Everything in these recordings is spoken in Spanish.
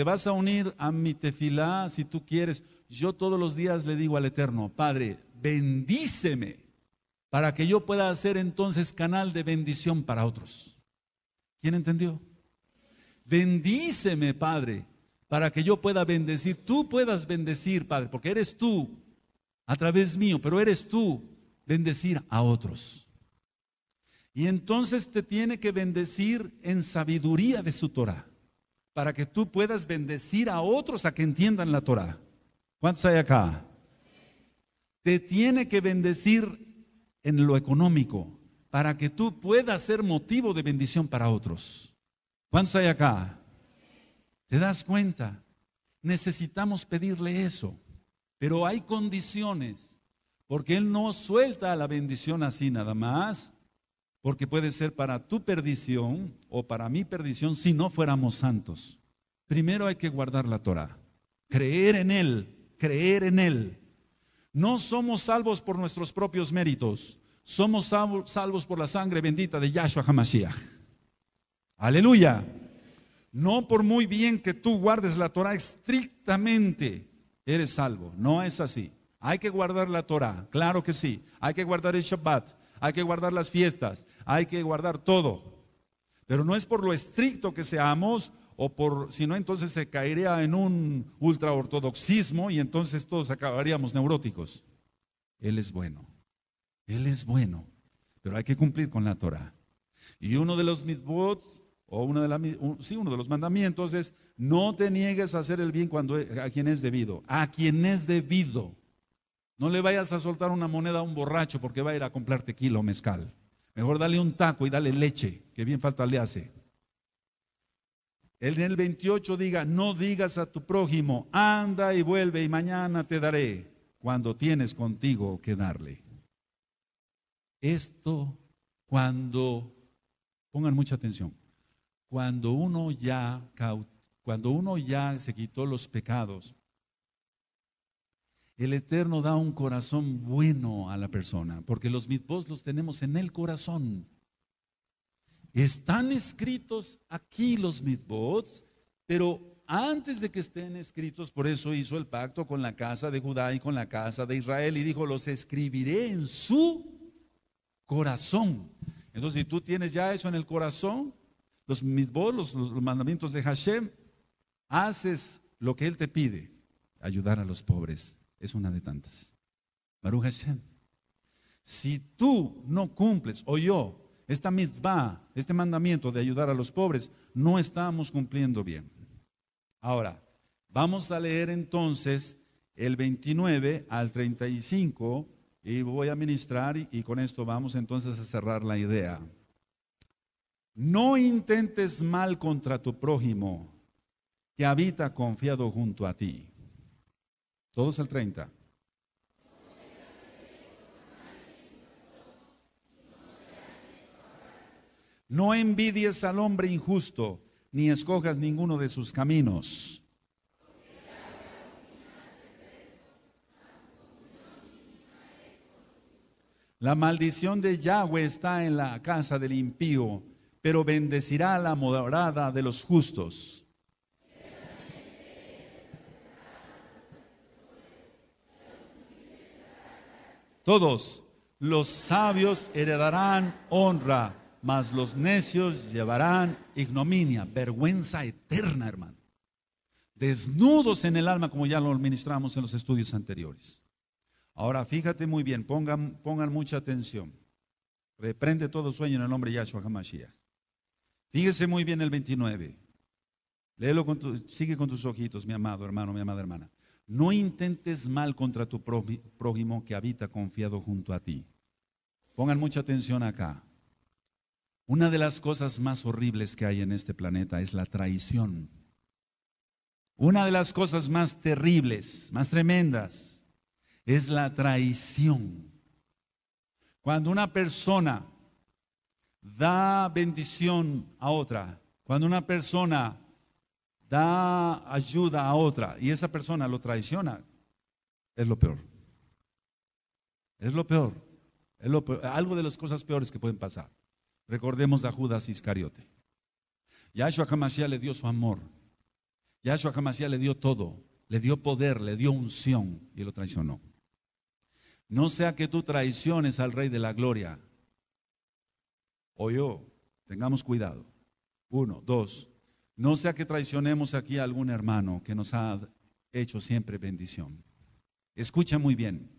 Te vas a unir a mi tefilá si tú quieres. Yo todos los días le digo al Eterno, Padre, bendíceme para que yo pueda hacer entonces canal de bendición para otros. ¿Quién entendió? Bendíceme, Padre, para que yo pueda bendecir. Tú puedas bendecir, Padre, porque eres tú a través mío, pero eres tú bendecir a otros. Y entonces te tiene que bendecir en sabiduría de su Torah para que tú puedas bendecir a otros a que entiendan la Torah. ¿Cuántos hay acá? Te tiene que bendecir en lo económico para que tú puedas ser motivo de bendición para otros. ¿Cuántos hay acá? ¿Te das cuenta? Necesitamos pedirle eso, pero hay condiciones, porque Él no suelta la bendición así nada más porque puede ser para tu perdición o para mi perdición si no fuéramos santos. Primero hay que guardar la Torah, creer en Él, creer en Él. No somos salvos por nuestros propios méritos, somos salvos por la sangre bendita de Yahshua HaMashiach. Aleluya. No por muy bien que tú guardes la Torah estrictamente, eres salvo. No es así. Hay que guardar la Torah, claro que sí. Hay que guardar el Shabbat, hay que guardar las fiestas, hay que guardar todo. Pero no es por lo estricto que seamos, o por, si no, entonces se caería en un ultraortodoxismo y entonces todos acabaríamos neuróticos. Él es bueno, Él es bueno, pero hay que cumplir con la Torah. Y uno de los mitbots, o uno de, sí, uno de los mandamientos es, no te niegues a hacer el bien cuando, a quien es debido, a quien es debido. No le vayas a soltar una moneda a un borracho porque va a ir a comprar tequila o mezcal. Mejor dale un taco y dale leche, que bien falta le hace. En el 28 diga, no digas a tu prójimo, anda y vuelve y mañana te daré cuando tienes contigo que darle. Esto cuando, pongan mucha atención, cuando uno ya, cuando uno ya se quitó los pecados, el Eterno da un corazón bueno a la persona, porque los mitbots los tenemos en el corazón. Están escritos aquí los mitbots, pero antes de que estén escritos, por eso hizo el pacto con la casa de Judá y con la casa de Israel y dijo, los escribiré en su corazón. Entonces, si tú tienes ya eso en el corazón, los mitbots, los mandamientos de Hashem, haces lo que Él te pide, ayudar a los pobres, es una de tantas. Baruch Si tú no cumples, o yo, esta mitzvah, este mandamiento de ayudar a los pobres, no estamos cumpliendo bien. Ahora, vamos a leer entonces el 29 al 35 y voy a ministrar y con esto vamos entonces a cerrar la idea. No intentes mal contra tu prójimo que habita confiado junto a ti. Todos al 30. No envidies al hombre injusto, ni escojas ninguno de sus caminos. La maldición de Yahweh está en la casa del impío, pero bendecirá la morada de los justos. Todos los sabios heredarán honra, mas los necios llevarán ignominia, vergüenza eterna, hermano. Desnudos en el alma, como ya lo administramos en los estudios anteriores. Ahora fíjate muy bien, pongan, pongan mucha atención. Reprende todo sueño en el nombre de Yahshua HaMashiach. Fíjese muy bien el 29. Léelo con sigue con tus ojitos, mi amado hermano, mi amada hermana. No intentes mal contra tu prójimo que habita confiado junto a ti. Pongan mucha atención acá. Una de las cosas más horribles que hay en este planeta es la traición. Una de las cosas más terribles, más tremendas, es la traición. Cuando una persona da bendición a otra, cuando una persona da ayuda a otra y esa persona lo traiciona, es lo peor. Es lo peor. Es Algo de las cosas peores que pueden pasar. Recordemos a Judas Iscariote. Yahshua Hamashiach le dio su amor. Yahshua Hamashiach le dio todo. Le dio poder, le dio unción y lo traicionó. No sea que tú traiciones al Rey de la Gloria. O yo, oh, tengamos cuidado. Uno, dos, no sea que traicionemos aquí a algún hermano que nos ha hecho siempre bendición. Escucha muy bien,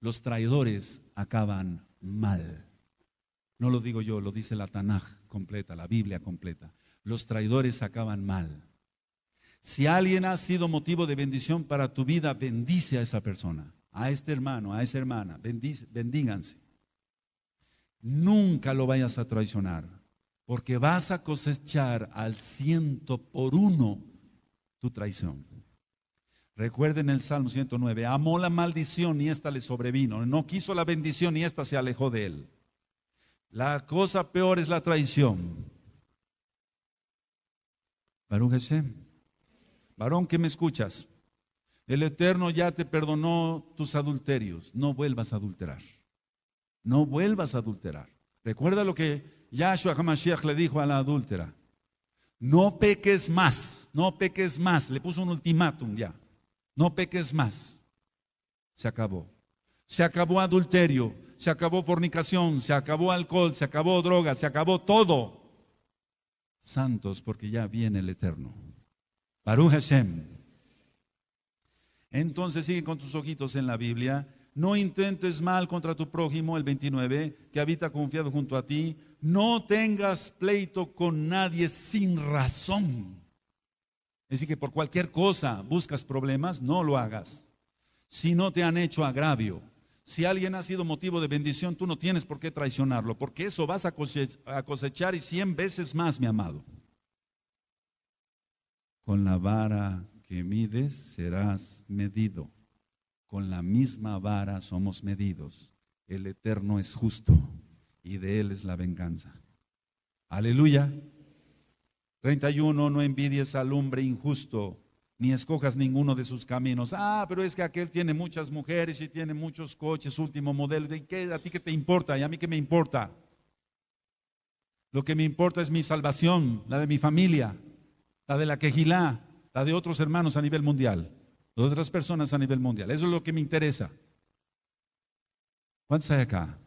los traidores acaban mal. No lo digo yo, lo dice la Tanaj completa, la Biblia completa. Los traidores acaban mal. Si alguien ha sido motivo de bendición para tu vida, bendice a esa persona, a este hermano, a esa hermana, bendíganse. Nunca lo vayas a traicionar porque vas a cosechar al ciento por uno tu traición. Recuerden el Salmo 109, amó la maldición y ésta le sobrevino, no quiso la bendición y ésta se alejó de él. La cosa peor es la traición. Varón, Jesús, varón que me escuchas, el Eterno ya te perdonó tus adulterios, no vuelvas a adulterar, no vuelvas a adulterar. Recuerda lo que Yahshua HaMashiach le dijo a la adúltera. No peques más, no peques más. Le puso un ultimátum ya. No peques más. Se acabó. Se acabó adulterio, se acabó fornicación, se acabó alcohol, se acabó droga, se acabó todo. Santos, porque ya viene el Eterno. Baruch Hashem. Entonces sigue con tus ojitos en la Biblia no intentes mal contra tu prójimo, el 29, que habita confiado junto a ti. No tengas pleito con nadie sin razón. Es decir, que por cualquier cosa buscas problemas, no lo hagas. Si no te han hecho agravio, si alguien ha sido motivo de bendición, tú no tienes por qué traicionarlo, porque eso vas a cosechar y cien veces más, mi amado. Con la vara que mides serás medido con la misma vara somos medidos. El eterno es justo y de él es la venganza. Aleluya. 31. No envidies al hombre injusto, ni escojas ninguno de sus caminos. Ah, pero es que aquel tiene muchas mujeres y tiene muchos coches, último modelo. de qué, ¿A ti qué te importa? ¿Y a mí qué me importa? Lo que me importa es mi salvación, la de mi familia, la de la quejilá, la de otros hermanos a nivel mundial otras personas a nivel mundial. Eso es lo que me interesa. ¿Cuántos hay acá?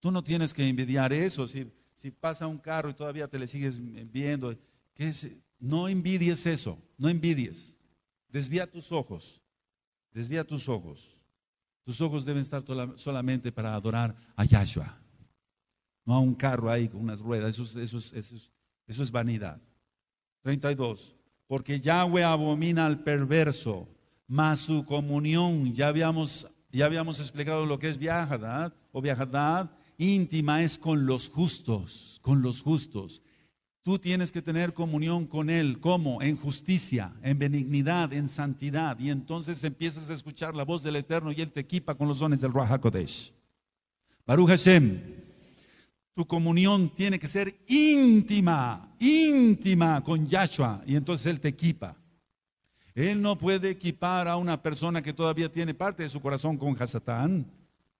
Tú no tienes que envidiar eso. Si, si pasa un carro y todavía te le sigues viendo, no envidies eso, no envidies. Desvía tus ojos, desvía tus ojos. Tus ojos deben estar solamente para adorar a Yahshua, no a un carro ahí con unas ruedas. Eso eso eso eso es vanidad. 32 porque Yahweh abomina al perverso, mas su comunión, ya habíamos, ya habíamos explicado lo que es viajadad o viajadad íntima es con los justos, con los justos. Tú tienes que tener comunión con Él, ¿cómo? En justicia, en benignidad, en santidad. Y entonces empiezas a escuchar la voz del Eterno y Él te equipa con los dones del Ruach HaKodesh. Baruch Hashem tu comunión tiene que ser íntima, íntima con Yahshua. Y entonces Él te equipa. Él no puede equipar a una persona que todavía tiene parte de su corazón con Hasatán.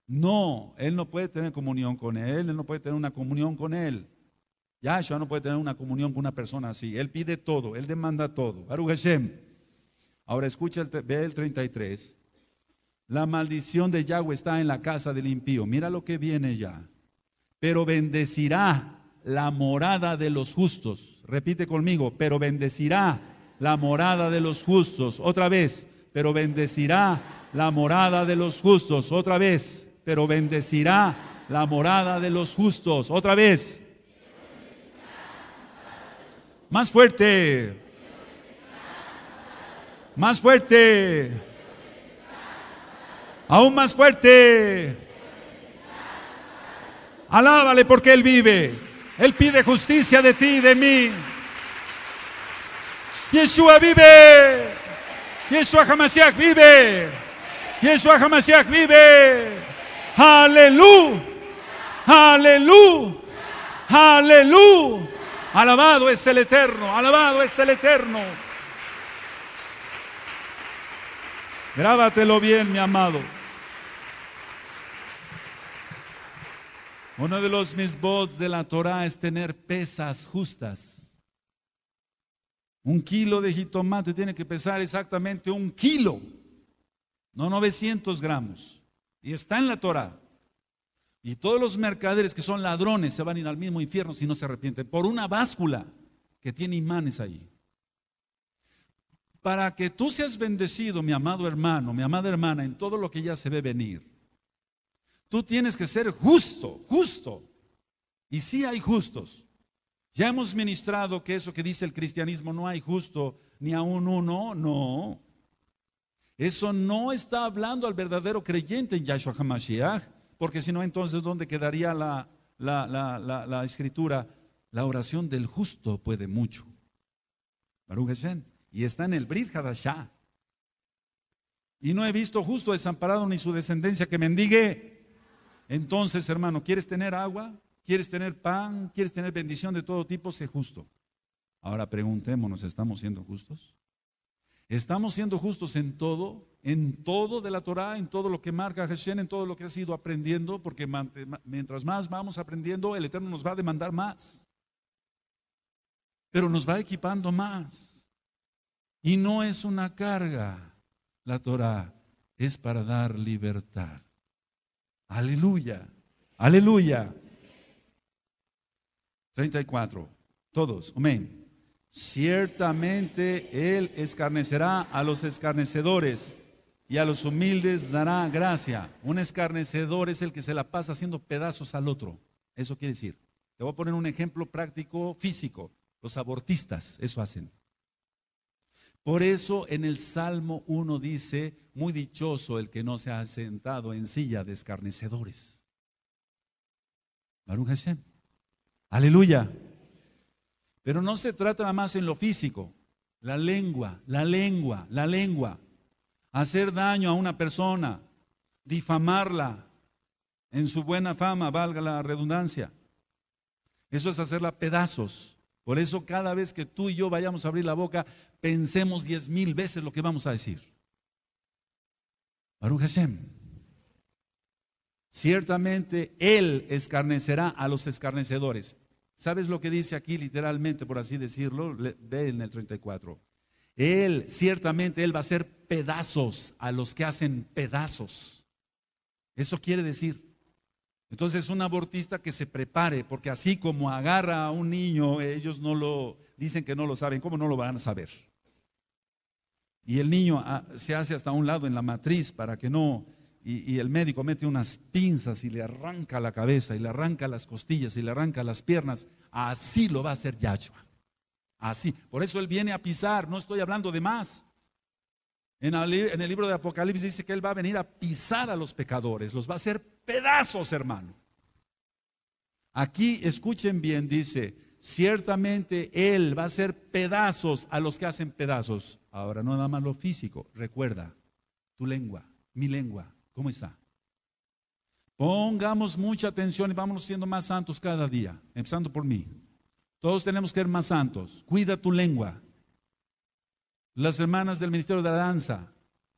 No, Él no puede tener comunión con Él, Él no puede tener una comunión con Él. Yahshua no puede tener una comunión con una persona así. Él pide todo, Él demanda todo. Baruch Ahora escucha, el, ve el 33. La maldición de Yahweh está en la casa del impío. Mira lo que viene ya pero bendecirá la morada de los justos. Repite conmigo, pero bendecirá la morada de los justos. Otra vez, pero bendecirá la morada de los justos. Otra vez, pero bendecirá la morada de los justos. Otra vez. Más fuerte. Más fuerte. Aún más fuerte. Alábale porque Él vive. Él pide justicia de ti y de mí. Yeshua vive. Yeshua Hamashiach vive. Yeshua se vive. Aleluya. Aleluya. Aleluya. Alabado es el Eterno. Alabado es el Eterno. Grábatelo bien, mi amado. Uno de los misbos de la Torah es tener pesas justas. Un kilo de jitomate tiene que pesar exactamente un kilo, no 900 gramos. Y está en la Torah. Y todos los mercaderes que son ladrones se van a ir al mismo infierno si no se arrepienten. Por una báscula que tiene imanes ahí. Para que tú seas bendecido, mi amado hermano, mi amada hermana, en todo lo que ya se ve venir Tú tienes que ser justo, justo. Y sí hay justos. Ya hemos ministrado que eso que dice el cristianismo no hay justo ni a uno, no. Eso no está hablando al verdadero creyente en Yahshua HaMashiach, porque si no, entonces, ¿dónde quedaría la, escritura? La oración del justo puede mucho. Y está en el Brid Hadasha. Y no he visto justo desamparado ni su descendencia que mendigue. Entonces, hermano, ¿quieres tener agua? ¿Quieres tener pan? ¿Quieres tener bendición de todo tipo? Sé justo. Ahora preguntémonos, ¿estamos siendo justos? ¿Estamos siendo justos en todo? En todo de la Torah, en todo lo que marca Hashem, en todo lo que has ido aprendiendo, porque mientras más vamos aprendiendo, el Eterno nos va a demandar más. Pero nos va equipando más. Y no es una carga la Torah, es para dar libertad. Aleluya. Aleluya. 34. Todos. Amén. Ciertamente Él escarnecerá a los escarnecedores y a los humildes dará gracia. Un escarnecedor es el que se la pasa haciendo pedazos al otro. Eso quiere decir. Te voy a poner un ejemplo práctico, físico. Los abortistas, eso hacen. Por eso en el Salmo 1 dice, muy dichoso el que no se ha sentado en silla de escarnecedores. Baruch Aleluya. Pero no se trata nada más en lo físico. La lengua, la lengua, la lengua. Hacer daño a una persona, difamarla en su buena fama, valga la redundancia. Eso es hacerla pedazos. Por eso cada vez que tú y yo vayamos a abrir la boca, pensemos diez mil veces lo que vamos a decir. Baruch Hashem. Ciertamente Él escarnecerá a los escarnecedores. ¿Sabes lo que dice aquí literalmente, por así decirlo? Ve en el 34. Él, ciertamente Él va a hacer pedazos a los que hacen pedazos. Eso quiere decir, entonces un abortista que se prepare, porque así como agarra a un niño, ellos no lo dicen que no lo saben, ¿cómo no lo van a saber? Y el niño ah, se hace hasta un lado en la matriz para que no, y, el médico mete unas pinzas y le arranca la cabeza, y le arranca las costillas, y le arranca las piernas, así lo va a hacer Yahshua. Así, por eso él viene a pisar, no estoy hablando de más. En el libro de Apocalipsis dice que Él va a venir a pisar a los pecadores, los va a hacer pedazos, hermano. Aquí, escuchen bien, dice, ciertamente Él va a hacer pedazos a los que hacen pedazos. Ahora, no nada más lo físico, recuerda, tu lengua, mi lengua, ¿cómo está? Pongamos mucha atención y vámonos siendo más santos cada día, empezando por mí. Todos tenemos que ser más santos. Cuida tu lengua. Las hermanas del Ministerio de la Danza,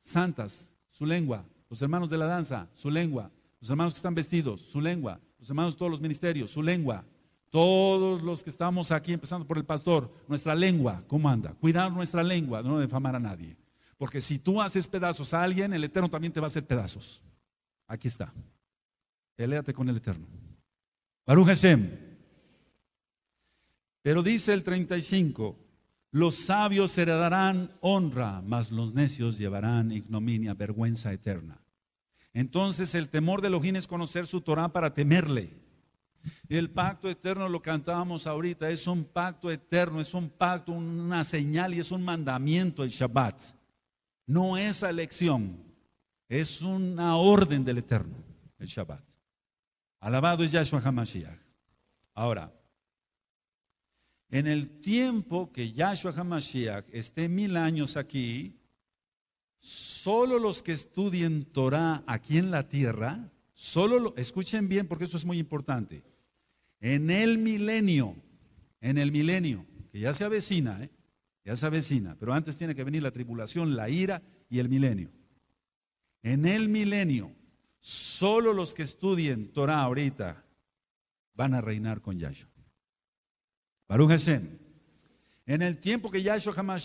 santas, su lengua. Los hermanos de la danza, su lengua. Los hermanos que están vestidos, su lengua. Los hermanos de todos los ministerios, su lengua. Todos los que estamos aquí, empezando por el pastor, nuestra lengua, ¿cómo anda? Cuidar nuestra lengua, no defamar a nadie. Porque si tú haces pedazos a alguien, el Eterno también te va a hacer pedazos. Aquí está. Peléate con el Eterno. Baruch Hashem. Pero dice el 35, los sabios heredarán honra, mas los necios llevarán ignominia, vergüenza eterna. Entonces el temor de Elohim es conocer su Torah para temerle. El pacto eterno, lo cantábamos ahorita, es un pacto eterno, es un pacto, una señal y es un mandamiento el Shabbat. No es elección, es una orden del eterno, el Shabbat. Alabado es Yahshua HaMashiach. Ahora, en el tiempo que Yahshua HaMashiach esté mil años aquí, solo los que estudien Torah aquí en la tierra, solo escuchen bien porque esto es muy importante. En el milenio, en el milenio, que ya se avecina, ¿eh? ya se avecina, pero antes tiene que venir la tribulación, la ira y el milenio. En el milenio, solo los que estudien Torah ahorita van a reinar con Yahshua. Baruch Hashem. En el tiempo que ya hizo jamás